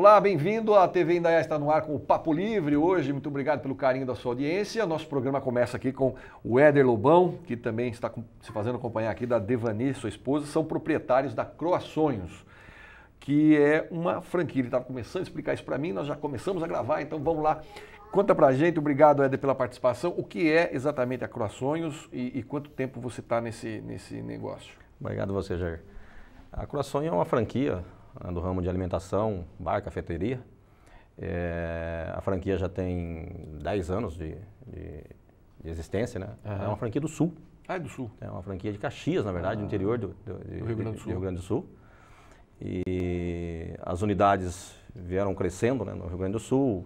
Olá, bem-vindo. à TV Indaiá está no ar com o Papo Livre hoje. Muito obrigado pelo carinho da sua audiência. Nosso programa começa aqui com o Éder Lobão, que também está se fazendo acompanhar aqui da Devani, sua esposa. São proprietários da Croações, que é uma franquia. Ele estava começando a explicar isso para mim, nós já começamos a gravar, então vamos lá. Conta para a gente, obrigado Éder pela participação. O que é exatamente a Croações e, e quanto tempo você está nesse, nesse negócio? Obrigado você, Jair. A Croações é uma franquia do ramo de alimentação, bar, cafeteria. É, a franquia já tem 10 anos de, de, de existência, né? Uhum. É uma franquia do Sul. Ah, é do Sul? É uma franquia de Caxias, na verdade, ah, do interior do, do, do, Rio Grande do Sul. Rio Grande do Sul. E as unidades vieram crescendo né, no Rio Grande do Sul,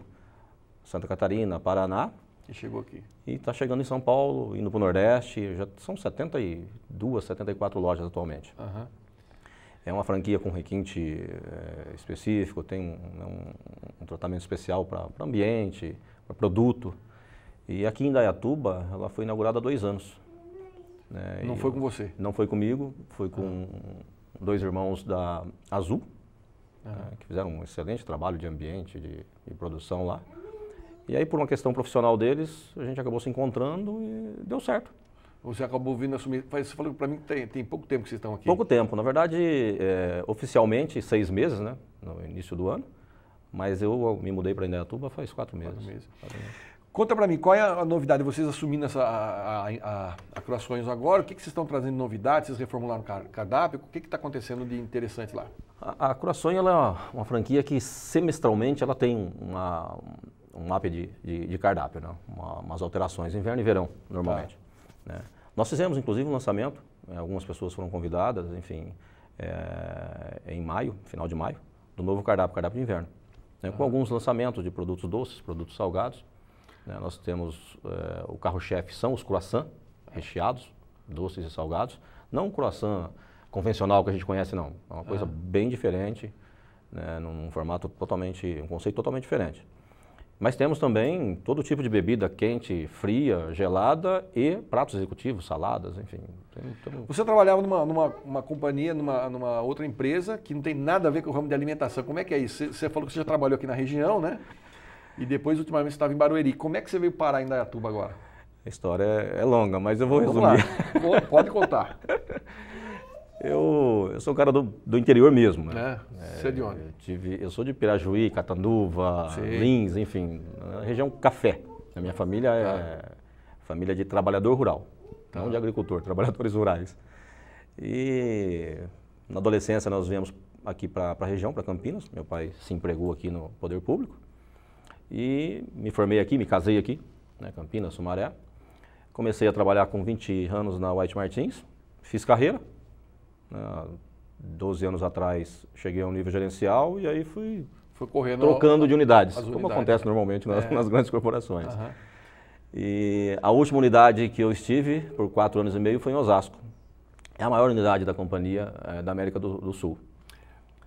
Santa Catarina, Paraná. E chegou aqui. E está chegando em São Paulo, indo para o Nordeste. Já são 72, 74 lojas atualmente. Uhum. É uma franquia com requinte é, específico, tem um, né, um, um tratamento especial para ambiente, para produto. E aqui em Dayatuba, ela foi inaugurada há dois anos. Né? Não e foi com você? Não foi comigo, foi com uhum. dois irmãos da Azul, uhum. né, que fizeram um excelente trabalho de ambiente, de, de produção lá. E aí, por uma questão profissional deles, a gente acabou se encontrando e deu certo. Você acabou vindo assumir. Você falou para mim que tem, tem, pouco tempo que vocês estão aqui. Pouco tempo. Na verdade, é, oficialmente, seis meses, né? No início do ano. Mas eu me mudei para Indaiatuba faz quatro meses. Quatro meses. Quatro meses. Conta para mim, qual é a novidade? Vocês assumindo essa, a, a, a, Croações agora, o que, que vocês estão trazendo de novidade? Vocês reformularam o cardápio? O que está acontecendo de interessante lá? A, a Croações é uma franquia que semestralmente ela tem uma, um mapa de, de, de cardápio, né? Uma, umas alterações, inverno e verão, tá. normalmente. Tá. Né? Nós fizemos, inclusive, um lançamento, né, algumas pessoas foram convidadas, enfim, é, em maio, final de maio, do novo cardápio, cardápio de inverno. Né, com ah. alguns lançamentos de produtos doces, produtos salgados. Né, nós temos, é, o carro-chefe são os croissants recheados, doces e salgados. Não um croissant convencional que a gente conhece, não. É uma coisa ah. bem diferente, né, num formato totalmente, um conceito totalmente diferente. Mas temos também todo tipo de bebida quente, fria, gelada e pratos executivos, saladas, enfim. Você trabalhava numa, numa companhia, numa, numa, outra empresa que não tem nada a ver com o ramo de alimentação. Como é que é isso? Você falou que você já trabalhou aqui na região, né? E depois, ultimamente, você estava em Barueri. Como é que você veio parar em Dayatuba agora? A história é, é longa, mas eu vou Vamos resumir. Lá. Pode contar. Eu, eu sou um cara do, do interior mesmo. Né? É, você é de onde? É, eu, tive, eu sou de Pirajuí, Catanduva, Sim. Lins, enfim, região café. A minha família é tá. família de trabalhador rural, ah. não tá. de agricultor, trabalhadores rurais. E na adolescência nós viemos aqui para a região, para Campinas. Meu pai se empregou aqui no Poder Público. E me formei aqui, me casei aqui, né, Campinas, Sumaré. Comecei a trabalhar com 20 anos na White Martins, fiz carreira 12 né, anos atrás cheguei a um nível gerencial e aí fui Foi correndo trocando ao... de unidades, unidades, como acontece normalmente nas, é. nas, grandes corporações. Uhum. E a última unidade que eu estive por quatro anos e meio foi em Osasco. É a maior unidade da companhia é, da América do, do, Sul.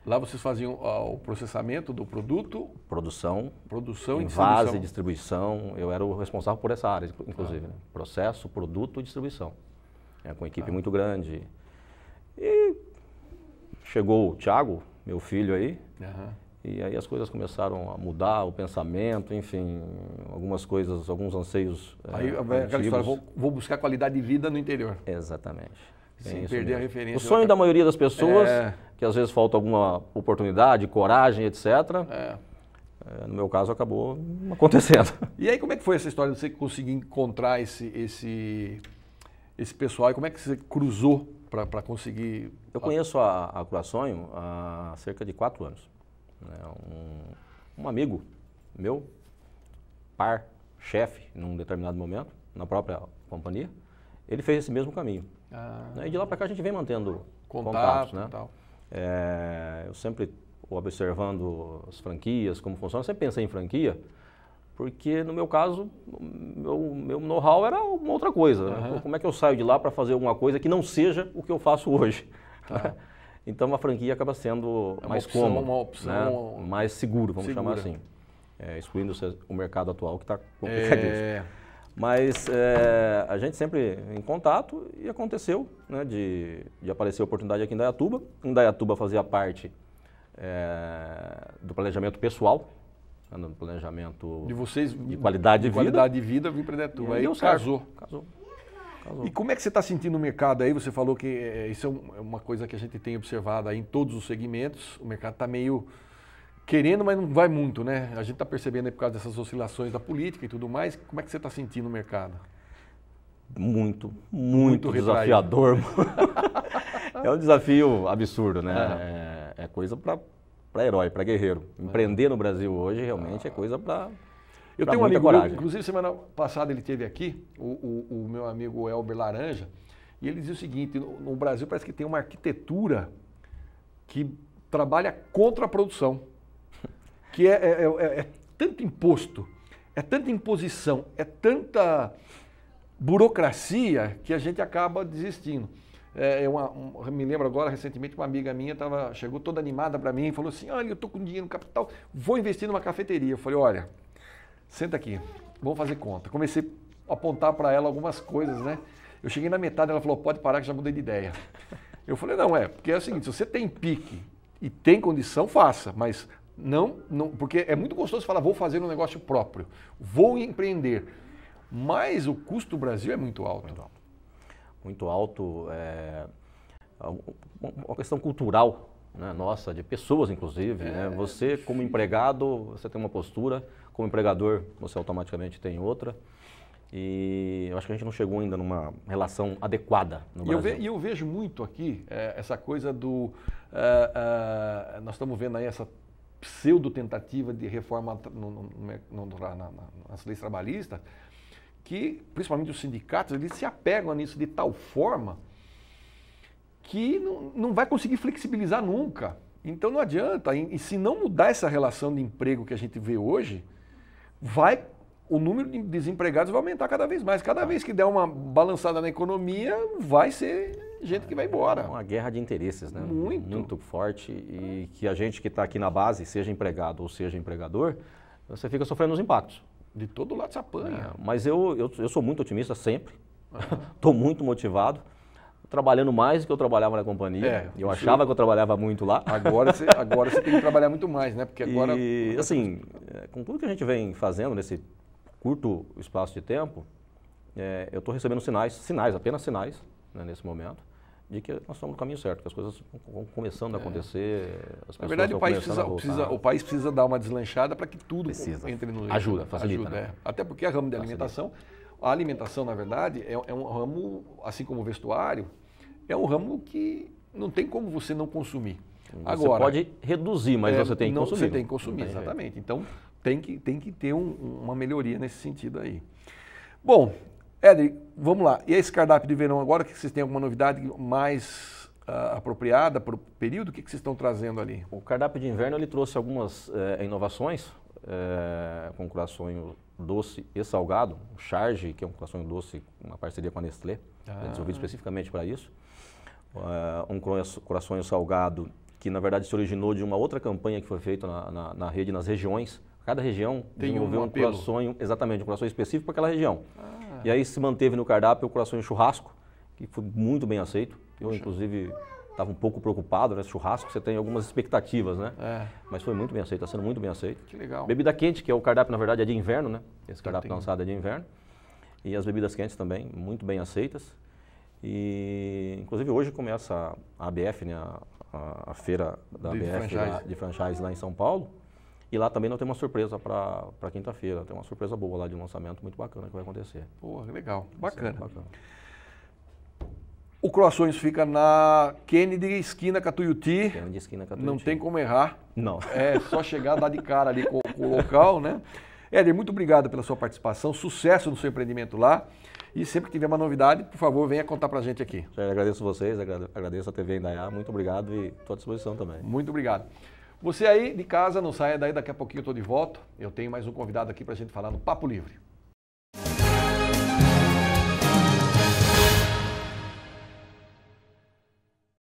Lá vocês faziam ah, o processamento do produto? Produção. Produção e distribuição. distribuição. Eu era o responsável por essa área, inclusive. Ah. Né? Processo, produto e distribuição. É, com equipe ah. muito grande. E chegou o Thiago, meu filho aí, uhum. e aí as coisas começaram a mudar, o pensamento, enfim, algumas coisas, alguns anseios. Eh, aí é, aquela história, vou, vou, buscar qualidade de vida no interior. Exatamente. Sem é perder mesmo. a referência. O sonho da maioria das pessoas, é... que às vezes falta alguma oportunidade, coragem, etc. É eh, no meu caso, acabou acontecendo. E aí, como é que foi essa história de você conseguir encontrar esse, esse, esse pessoal? E como é que você cruzou para conseguir. Eu conheço a, a Sonho há cerca de quatro anos. Né? Um, um amigo meu, par, chefe, num determinado momento, na própria companhia, ele fez esse mesmo caminho. Ah. Né? E de lá para cá a gente vem mantendo contato, contatos. Né? É, eu sempre observando as franquias, como funciona. Você pensa em franquia, porque no meu caso, meu, meu know-how era uma outra coisa. Uhum. Como é que eu saio de lá para fazer alguma coisa que não seja o que eu faço hoje? Tá. então a franquia acaba sendo é mais opção, cômoda, uma opção, né? mais seguro, vamos segura. chamar assim. É, excluindo o mercado atual que está complicadíssimo. É... Mas é, a gente sempre em contato e aconteceu né, de, de aparecer a oportunidade aqui em Dayatuba. Em Dayatuba fazia parte é, do planejamento pessoal no planejamento de vocês de qualidade de, de vida. Qualidade de vida, vim para tudo Aí, aí casou. casou. Casou. E como é que você está sentindo o mercado aí? Você falou que é, é isso é, é uma coisa que a gente tem observado aí em todos os segmentos. O mercado está meio querendo, mas não vai muito, né? A gente está percebendo aí por causa dessas oscilações da política e tudo mais. Como é que você está sentindo o mercado? Muito, muito, muito desafiador. é um desafio absurdo, né? É, é, é coisa para para herói, para guerreiro. Empreender no Brasil hoje realmente é ah. coisa para eu pra tenho um amigo, coragem. inclusive semana passada ele teve aqui, o, o, o, meu amigo Elber Laranja, e ele dizia o seguinte: no, no, Brasil parece que tem uma arquitetura que trabalha contra a produção, que é, é, é, é, é tanto imposto, é tanta imposição, é tanta burocracia que a gente acaba desistindo. É, é, uma, um, me lembro agora, recentemente, uma amiga minha tava, chegou toda animada para mim e falou assim: Olha, eu estou com dinheiro no capital, vou investir numa cafeteria. Eu falei: Olha, senta aqui, vamos fazer conta. Comecei a apontar para ela algumas coisas, né? Eu cheguei na metade, ela falou: Pode parar que já mudei de ideia. Eu falei: Não, é, porque é o seguinte: se você tem pique e tem condição, faça, mas não, não porque é muito gostoso falar: Vou fazer um negócio próprio, vou empreender. Mas o custo do Brasil é muito alto. Muito alto muito alto, é, uma questão cultural né, nossa, de pessoas inclusive. Né. É, né? Você, como empregado, você tem uma postura, como empregador, você automaticamente tem outra. E eu acho que a gente não chegou ainda numa relação adequada no Brasil. E eu, vejo muito aqui é, essa coisa do. Uh, uh, nós estamos vendo aí essa pseudo-tentativa de reforma no, no, no, nas leis trabalhistas que, principalmente os sindicatos, eles se apegam nisso de tal forma que não, não vai conseguir flexibilizar nunca. Então não adianta. E, e, se não mudar essa relação de emprego que a gente vê hoje, vai o número de desempregados vai aumentar cada vez mais. Cada ah. vez que der uma balançada na economia, vai ser gente que vai embora. É uma guerra de interesses, né? Muito. Muito forte. E que a gente que está aqui na base, seja empregado ou seja empregador, você fica sofrendo os impactos. De todo lado se apanha. É, mas eu, eu, eu, sou muito otimista sempre. Estou uhum. muito motivado. Trabalhando mais do que eu trabalhava na companhia. É, eu achava que eu trabalhava muito lá. Agora você, agora você tem que trabalhar muito mais, né? Porque agora. E, assim, é, com tudo que a gente vem fazendo nesse curto espaço de tempo, é, eu estou recebendo sinais, sinais, apenas sinais, né, nesse momento, de que nós estamos no caminho certo, que as coisas vão começando é. a acontecer. na verdade, o país precisa, precisa, o país precisa dar uma deslanchada para que tudo precisa. entre no Ajuda, facilita. Ajuda, né? É. Até porque a ramo de alimentação, a alimentação, na verdade, é, é um ramo, assim como o vestuário, é um ramo que não tem como você não consumir. Você Agora, pode reduzir, mas é, você tem que não, consumir. Você tem que consumir, tem exatamente. Jeito. Então, tem que, tem que ter um, uma melhoria nesse sentido aí. Bom, Edri, vamos lá. E esse cardápio de verão agora, que vocês têm alguma novidade mais uh, apropriada para o período? O que, que vocês estão trazendo ali? O cardápio de inverno ele trouxe algumas é, inovações, é, com coração doce e salgado, o Charge, que é um coração doce, uma parceria com a Nestlé, ah. é desenvolvido especificamente para isso. Uh, um coração salgado que, na verdade, se originou de uma outra campanha que foi feita na, na, na rede, nas regiões. Cada região Tem desenvolveu um, um croissant, exatamente, um coração específico para aquela região. Ah. E aí se manteve no cardápio o coração em churrasco, que foi muito bem aceito. Eu, inclusive, estava um pouco preocupado, né? Churrasco, você tem algumas expectativas, né? É. Mas foi muito bem aceito, está sendo muito bem aceito. Que legal. Bebida quente, que é o cardápio, na verdade, é de inverno, né? Esse cardápio lançado é de inverno. E as bebidas quentes também, muito bem aceitas. E, inclusive, hoje começa é a ABF, né? A, a, a feira da de ABF franchise. Lá, de franchise lá em São Paulo. E lá também nós temos uma surpresa para quinta-feira. Tem uma surpresa boa lá de lançamento muito bacana que vai acontecer. Pô, legal. Bacana. bacana. O Croações fica na Kennedy, esquina Catuyuti. Kennedy, esquina Catuyuti Não tem como errar. Não. É só chegar, dar de cara ali com, com o local, né? Éder, muito obrigado pela sua participação. Sucesso no seu empreendimento lá. E sempre que tiver uma novidade, por favor, venha contar pra gente aqui. Eu agradeço vocês, agradeço a TV Indaiá. Muito obrigado e estou à disposição também. Muito obrigado. Você aí de casa, não saia daí, daqui a pouquinho eu estou de volta. Eu tenho mais um convidado aqui para a gente falar no Papo Livre.